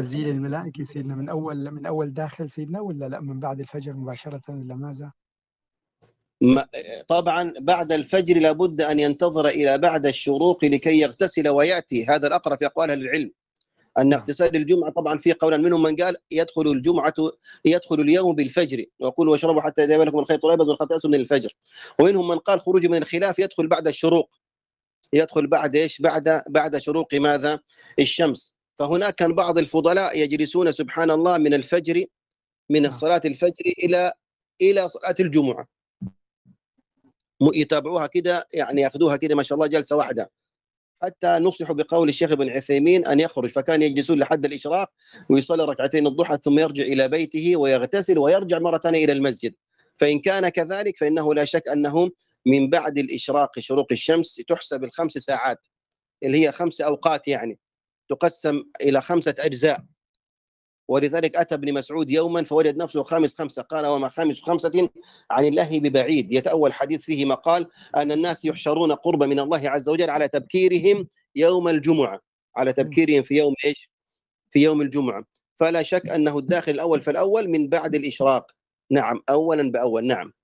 تسجيل الملائكة سيدنا من أول من أول داخل سيدنا ولا لا من بعد الفجر مباشرة ولا ماذا؟ طبعا بعد الفجر لابد أن ينتظر إلى بعد الشروق لكي يغتسل ويأتي هذا الأقرب في أقوال أهل العلم أن نعم. اغتسال الجمعة طبعا في قولا منهم من قال يدخل الجمعة يدخل اليوم بالفجر وقولوا واشربوا حتى يتبين لكم الخيط الأبيض والخيط الأسود من الفجر ومنهم من قال خروج من الخلاف يدخل بعد الشروق يدخل بعد ايش؟ بعد بعد شروق ماذا؟ الشمس فهناك كان بعض الفضلاء يجلسون سبحان الله من الفجر من نعم. صلاة الفجر إلى إلى صلاة الجمعة يتابعوها كده يعني ياخذوها كده ما شاء الله جلسة واحدة حتى نصحوا بقول الشيخ ابن عثيمين أن يخرج فكان يجلسون لحد الإشراق ويصلي ركعتين الضحى ثم يرجع إلى بيته ويغتسل ويرجع مرة ثانية إلى المسجد فإن كان كذلك فإنه لا شك أنهم من بعد الإشراق شروق الشمس تحسب الخمس ساعات اللي هي خمس أوقات يعني تقسم إلى خمسة أجزاء ولذلك أتى ابن مسعود يوما فوجد نفسه خامس خمسة قال وما خامس خمسة عن الله ببعيد يتأول حديث فيه مقال أن الناس يحشرون قرب من الله عز وجل على تبكيرهم يوم الجمعة على تبكيرهم في يوم إيش في يوم الجمعة فلا شك أنه الداخل الأول فالأول من بعد الإشراق نعم أولا بأول نعم